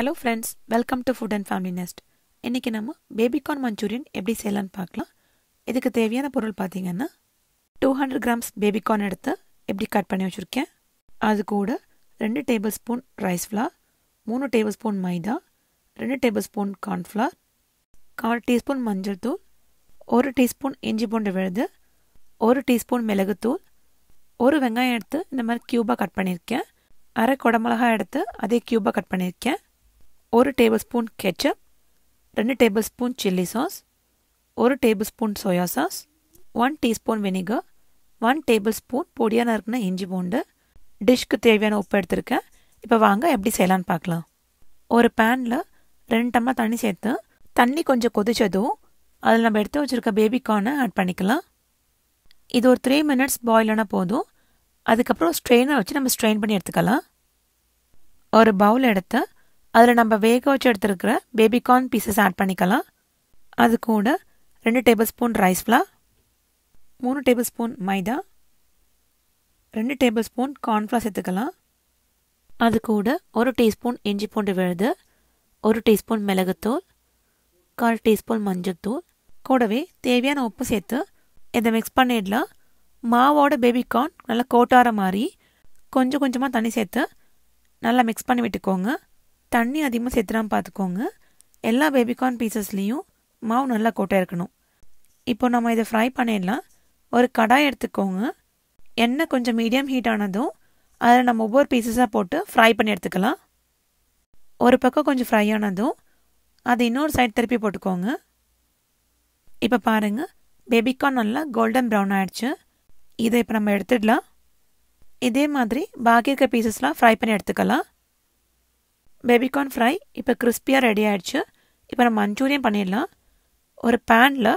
hello friends welcome to food and family nest இன்றைக்கி நம்ம baby corn Manchurian எப்படி செய்யலான்னு பார்க்கலாம் இதுக்கு தேவையான பொருள் பார்த்தீங்கன்னா டூ ஹண்ட்ரட் கிராம்ஸ் பேபிகார்ன் எடுத்து எப்படி கட் பண்ணி வச்சுருக்கேன் அது கூட ரெண்டு டேபிள் ஸ்பூன் ரைஸ் ஃப்ளார் மூணு டேபிள் ஸ்பூன் மைதா ரெண்டு டேபிள் ஸ்பூன் கார்ன்ஃப்ளார் கால் டீஸ்பூன் மஞ்சள் தூள் ஒரு டீஸ்பூன் இஞ்சி பூண்டு விழுது ஒரு டீஸ்பூன் மிளகுத்தூள் ஒரு வெங்காயம் எடுத்து இந்த மாதிரி க்யூபாக கட் பண்ணியிருக்கேன் அரை குடமிளகாய் எடுத்து அதே க்யூபாக கட் பண்ணியிருக்கேன் ஒரு டேபிள் ஸ்பூன் கெச்சப் ரெண்டு டேபிள் ஸ்பூன் சில்லி சாஸ் ஒரு tablespoon soya sauce one teaspoon vinegar one tablespoon பொடியாக நறுக்கின இஞ்சி பூண்டு டிஷ்க்கு தேவையான உப்பு எடுத்திருக்கேன் இப்போ வாங்க எப்படி செய்யலான்னு பார்க்கலாம் ஒரு பேனில் ரெண்டு டம்ளர் தண்ணி சேர்த்து தண்ணி கொஞ்சம் கொதிச்சதும் அதில் நம்ம எடுத்து வச்சுருக்க பேபி கார்னை ஆட் பண்ணிக்கலாம் இது ஒரு த்ரீ மினிட்ஸ் பாயில்னா போதும் அதுக்கப்புறம் ஸ்ட்ரெயினை வச்சு நம்ம ஸ்ட்ரெயின் பண்ணி எடுத்துக்கலாம் ஒரு பவுல் எடுத்து அதில் நம்ம வேக வச்சு எடுத்துருக்கிற பேபிகார்ன் பீசஸ் ஆட் பண்ணிக்கலாம் அது கூட ரெண்டு டேபிள் ஸ்பூன் ரைஸ் ஃப்ளா மூணு டேபிள் ஸ்பூன் மைதா ரெண்டு டேபிள் ஸ்பூன் கார்ன்ஃப்ளா சேர்த்துக்கலாம் அது கூட ஒரு டீஸ்பூன் இஞ்சி பூண்டு விழுது ஒரு டீஸ்பூன் மிளகுத்தூள் கால் டீஸ்பூன் மஞ்சத்தூள் கூடவே தேவையான உப்பு சேர்த்து இதை மிக்ஸ் பண்ணிடலாம் மாவோட பேபிகார்ன் நல்லா கோட்டார மாதிரி கொஞ்சம் கொஞ்சமாக தண்ணி சேர்த்து நல்லா மிக்ஸ் பண்ணி விட்டுக்கோங்க தண்ணி அதிகமாக சேர்த்துடாமல் பார்த்துக்கோங்க எல்லா பேபிகார்ன் பீசஸ்லேயும் மாவு நல்லா கொட்டை இருக்கணும் இப்போ நம்ம இதை ஃப்ரை பண்ணிடலாம் ஒரு கடாய் எடுத்துக்கோங்க எண்ணெய் கொஞ்சம் மீடியம் ஹீட் ஆனதும் அதில் நம்ம ஒவ்வொரு பீசஸாக போட்டு ஃப்ரை பண்ணி எடுத்துக்கலாம் ஒரு பக்கம் கொஞ்சம் ஃப்ரை ஆனதும் அது இன்னொரு சைடு திருப்பி போட்டுக்கோங்க இப்போ பாருங்கள் பேபிகார்ன் நல்லா கோல்டன் ப்ரௌன் ஆகிடுச்சு இதை இப்போ நம்ம எடுத்துடலாம் இதே மாதிரி பாக்கி இருக்க பீசஸ்லாம் ஃப்ரை பண்ணி எடுத்துக்கலாம் பேபிகார்ன் ஃப்ரை இப்போ கிறிஸ்பியாக ரெடி ஆகிடுச்சு இப்போ நம்ம மஞ்சூரியன் பண்ணிடலாம் ஒரு பேனில்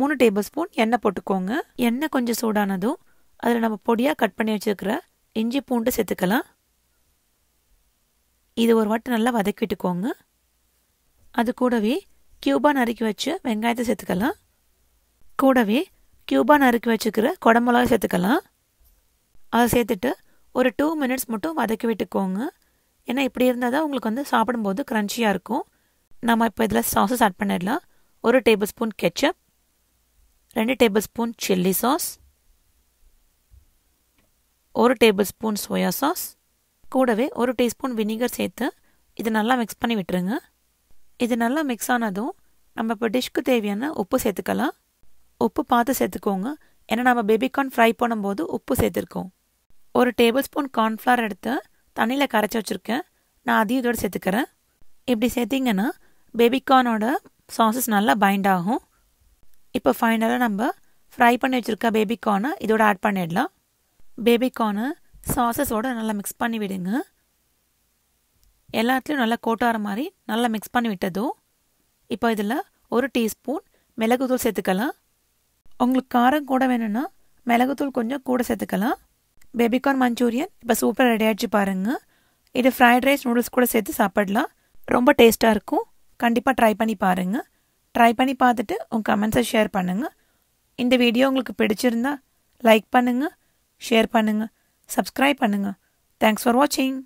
மூணு டேபிள் ஸ்பூன் எண்ணெய் போட்டுக்கோங்க எண்ணெய் கொஞ்சம் சூடானதும் அதில் நம்ம பொடியாக கட் பண்ணி வச்சுருக்கிற இஞ்சி பூண்டு சேர்த்துக்கலாம் இது ஒரு வாட்டி நல்லா வதக்கிட்டுக்கோங்க அது கூடவே கியூபா நறுக்கி வச்சு வெங்காயத்தை சேர்த்துக்கலாம் கூடவே கியூபா நறுக்கி வச்சுக்கிற குடமிளகா சேர்த்துக்கலாம் அதை சேர்த்துட்டு ஒரு டூ மினிட்ஸ் மட்டும் வதக்கி விட்டுக்கோங்க ஏன்னா இப்படி இருந்தால் தான் உங்களுக்கு வந்து சாப்பிடும்போது க்ரன்ச்சியாக இருக்கும் நம்ம இப்போ இதில் சாஸஸ் ஆட் பண்ணிடலாம் ஒரு டேபிள் ஸ்பூன் கெச்சப் ரெண்டு டேபிள் ஸ்பூன் சில்லி சாஸ் ஒரு டேபிள் ஸ்பூன் சோயா சாஸ் கூடவே ஒரு டீஸ்பூன் வினிகர் சேர்த்து இது நல்லா மிக்ஸ் பண்ணி விட்டுருங்க இது நல்லா மிக்ஸ் ஆனதும் நம்ம இப்போ டிஷ்க்கு தேவையான உப்பு சேர்த்துக்கலாம் உப்பு பார்த்து சேர்த்துக்கோங்க ஏன்னா நம்ம பேபிகார்ன் ஃப்ரை பண்ணும்போது உப்பு சேர்த்துருக்கோம் ஒரு டேபிள் ஸ்பூன் கார்ன்ஃப்ளவர் எடுத்து தண்ணியில் கரைச்சி வச்சுருக்கேன் நான் அதையும் இதோடு சேர்த்துக்கிறேன் இப்படி சேர்த்திங்கன்னா பேபிகார்னோட சாசஸ் நல்லா பைண்ட் ஆகும் இப்போ ஃபைனலாக நம்ம ஃப்ரை பண்ணி வச்சுருக்க பேபிகார்னை இதோட ஆட் பண்ணிடலாம் பேபிகார்னை சாசஸோடு நல்லா மிக்ஸ் பண்ணி விடுங்க எல்லாத்துலேயும் நல்லா கோட்டார மாதிரி நல்லா மிக்ஸ் பண்ணி விட்டதும் இப்போ இதில் ஒரு டீஸ்பூன் மிளகுத்தூள் சேர்த்துக்கலாம் உங்களுக்கு காரம் கூட வேணும்னா மிளகுத்தூள் கொஞ்சம் கூட சேர்த்துக்கலாம் பேபிகார்ன் மஞ்சூரியன் இப்போ சூப்பர் ரெடி ஆகிடுச்சு பாருங்கள் இது ஃப்ரைட் ரைஸ் நூடுல்ஸ் கூட சேர்த்து சாப்பிடலாம் ரொம்ப டேஸ்ட்டாக இருக்கும் கண்டிப்பாக ட்ரை பண்ணி பாருங்கள் ட்ரை பண்ணி பார்த்துட்டு உங்கள் கமெண்ட்ஸை ஷேர் பண்ணுங்கள் இந்த வீடியோ உங்களுக்கு பிடிச்சிருந்தா லைக் பண்ணுங்கள் ஷேர் பண்ணுங்கள் சப்ஸ்கிரைப் பண்ணுங்கள் தேங்க்ஸ் ஃபார் வாட்சிங்